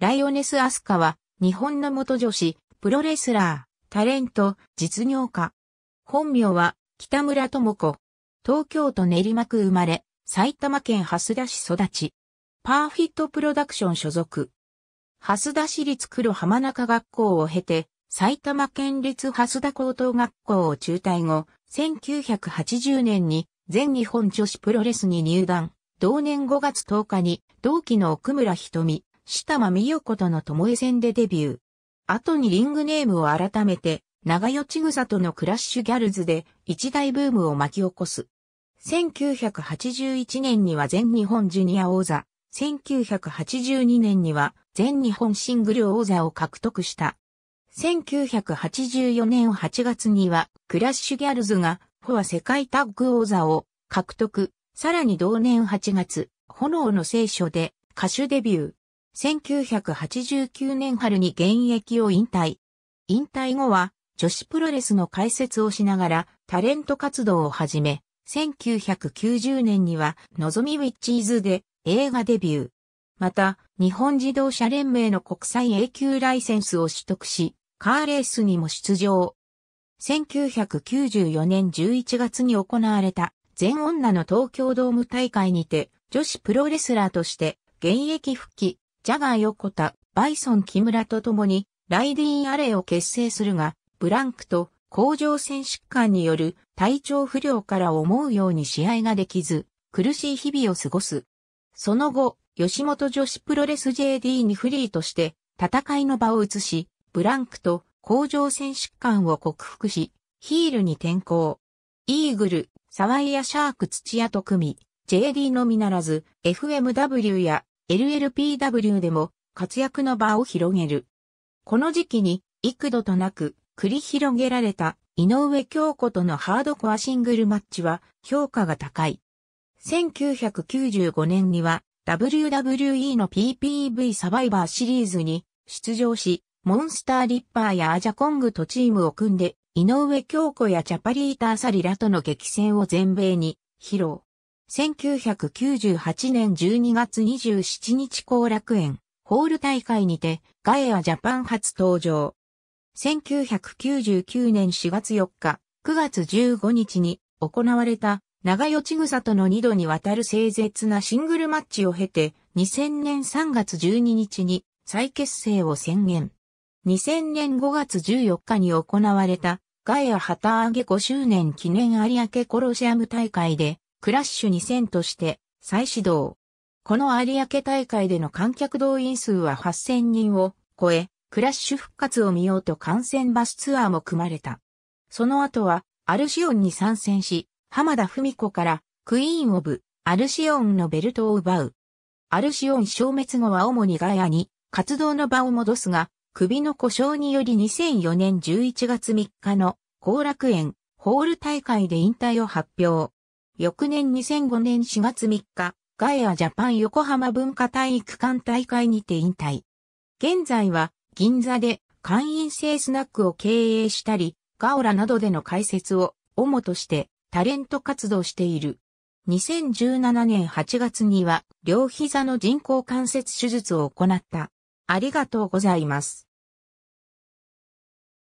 ライオネス・アスカは、日本の元女子、プロレスラー、タレント、実業家。本名は、北村智子。東京都練馬区生まれ、埼玉県蓮田市育ち。パーフィットプロダクション所属。蓮田市立黒浜中学校を経て、埼玉県立蓮田高等学校を中退後、1980年に全日本女子プロレスに入団。同年5月10日に同期の奥村瞳、下間美代子との巴戦でデビュー。後にリングネームを改めて、長与千草とのクラッシュギャルズで一大ブームを巻き起こす。1981年には全日本ジュニア王座、1982年には全日本シングル王座を獲得した。1984年8月にはクラッシュギャルズがフォア世界タッグ王座を獲得。さらに同年8月、炎の聖書で歌手デビュー。1989年春に現役を引退。引退後は女子プロレスの解説をしながらタレント活動を始め、1990年にはのぞみウィッチーズで映画デビュー。また、日本自動車連盟の国際永久ライセンスを取得し、カーレースにも出場。1994年11月に行われた全女の東京ドーム大会にて女子プロレスラーとして現役復帰。ジャガー横田、バイソン木村と共に、ライディーンアレイを結成するが、ブランクと甲状腺疾患による体調不良から思うように試合ができず、苦しい日々を過ごす。その後、吉本女子プロレス JD にフリーとして戦いの場を移し、ブランクと甲状腺疾患を克服し、ヒールに転向。イーグル、サワイアシャーク土屋と組み、JD のみならず、FMW や LLPW でも活躍の場を広げる。この時期に幾度となく繰り広げられた井上京子とのハードコアシングルマッチは評価が高い。1995年には WWE の PPV サバイバーシリーズに出場し、モンスターリッパーやアジャコングとチームを組んで、井上京子やチャパリーターサリラとの激戦を全米に披露。1998年12月27日後楽園、ホール大会にて、ガエアジャパン初登場。1999年4月4日、9月15日に行われた長与千草との2度にわたる静絶なシングルマッチを経て、2000年3月12日に再結成を宣言。2000年5月14日に行われたガエア旗揚げ5周年記念有明コロシアム大会でクラッシュ2000として再始動。この有明大会での観客動員数は8000人を超え、クラッシュ復活を見ようと観戦バスツアーも組まれた。その後は、アルシオンに参戦し、浜田文子からクイーン・オブ・アルシオンのベルトを奪う。アルシオン消滅後は主にガヤに活動の場を戻すが、首の故障により2004年11月3日の後楽園ホール大会で引退を発表。翌年2005年4月3日、ガエアジャパン横浜文化体育館大会にて引退。現在は銀座で会員制スナックを経営したり、ガオラなどでの解説を主としてタレント活動している。2017年8月には両膝の人工関節手術を行った。ありがとうございます。